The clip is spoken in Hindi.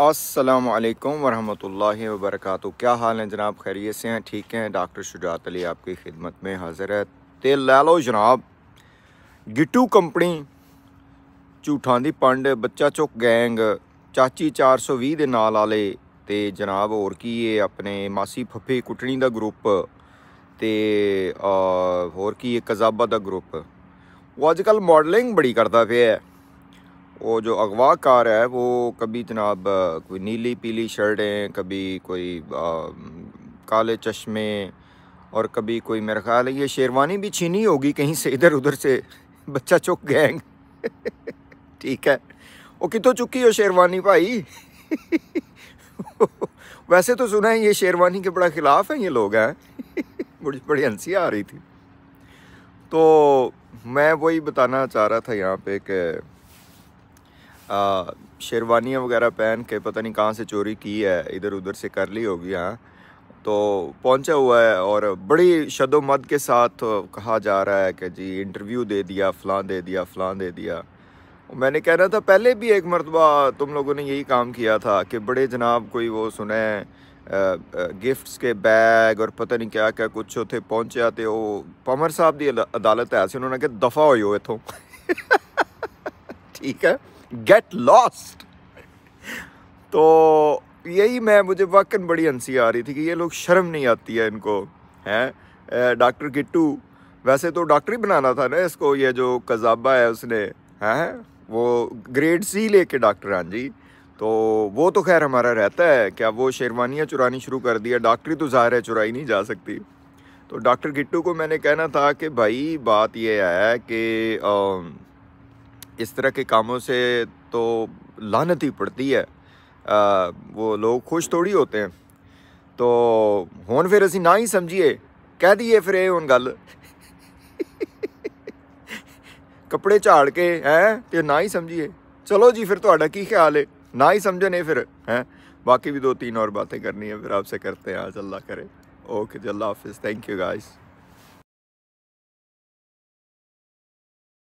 अस्सलाम वालेकुम वरहमतुल्लाहि वबरकاتہ क्या हाल है जनाब खैरियत से हैं ठीक हैं डॉक्टर शुजात अली आपकी खिदमत में हाजिर है ਤੇ ਲੈ ਲਓ ਜਨਾਬ ਗਿੱਟੂ ਕੰਪਨੀ ਝੂਠਾਂ ਦੀ ਪੰਡ ਬੱਚਾ ਚੁੱਕ ਗੈਂਗ ਚਾਚੀ 420 ਦੇ ਨਾਲ ਵਾਲੇ ਤੇ ਜਨਾਬ ਹੋਰ ਕੀ ਇਹ ਆਪਣੇ ਮਾਸੀ ਫੱਫੇ ਕੁੱਟਣੀ ਦਾ ਗਰੁੱਪ ਤੇ ਹੋਰ ਕੀ ਇਹ ਕਜ਼ਾਬਾ ਦਾ ਗਰੁੱਪ ਉਹ ਅੱਜਕੱਲ ਮਾਡਲਿੰਗ ਬੜੀ ਕਰਦਾ ਪਿਆ ਹੈ वो जो अगवा कार है वो कभी जनाब कोई नीली पीली शर्टें कभी कोई आ, काले चश्मे और कभी कोई मेरा ख्याल है ये शेरवानी भी छीनी होगी कहीं से इधर उधर से बच्चा चुक गैंग ठीक है वो कितों चुकी हो शेरवानी भाई वैसे तो सुना है ये शेरवानी के बड़ा ख़िलाफ़ हैं ये लोग हैं मुझे बड़ी हंसी आ रही थी तो मैं वही बताना चाह रहा था यहाँ पे कि शेरवानियाँ वगैरह पहन के पता नहीं कहाँ से चोरी की है इधर उधर से कर ली होगी हाँ तो पहुंचा हुआ है और बड़ी शदोमद के साथ कहा जा रहा है कि जी इंटरव्यू दे दिया फ़लाँ दे दिया फ़लाँ दे दिया मैंने कहना था पहले भी एक मरतबा तुम लोगों ने यही काम किया था कि बड़े जनाब कोई वो सुने गिफ्ट्स के बैग और पता नहीं क्या क्या कुछ उतने पहुँचा तो वो पमर साहब की अदालत है ऐसे उन्होंने कहा दफ़ा ਦਫਾ ਹੋਇਓ ਇਥੋਂ ਠੀਕ गेट लॉस्ट तो यही मैं मुझे वाकई बड़ी हंसी आ रही थी कि ये लोग शर्म नहीं आती है इनको हैं डॉक्टर किट्टू वैसे तो डॉक्टर ही बनाना था ना इसको ये जो कजाबा है उसने हैं वो ग्रेड सी लेके डॉक्टर हाँ जी तो वो तो खैर हमारा रहता है क्या वो शेरवानियाँ चुरानी शुरू कर दिया डॉक्टरी तो ज़ाहिर है चुराई नहीं जा सकती तो डॉक्टर गिट्टू को मैंने कहना था कि भाई बात यह है कि इस तरह के कामों से तो लानत ही पड़ती है आ, वो लोग खुश थोड़ी होते हैं तो हूँ फिर ਅਸੀਂ ना ही समझिए कह ਦਈਏ फिर ये हूँ गल कपड़े झाड़ के ਹੈ ना ही समझिए चलो जी फिर थोड़ा तो की ख्याल है ना ही समझने फिर है बाकी भी दो तीन और बातें करनी है फिर आपसे करते हैं आज अल्लाह करे ओके जल्ला हाफिज़ थैंक यू गाइज़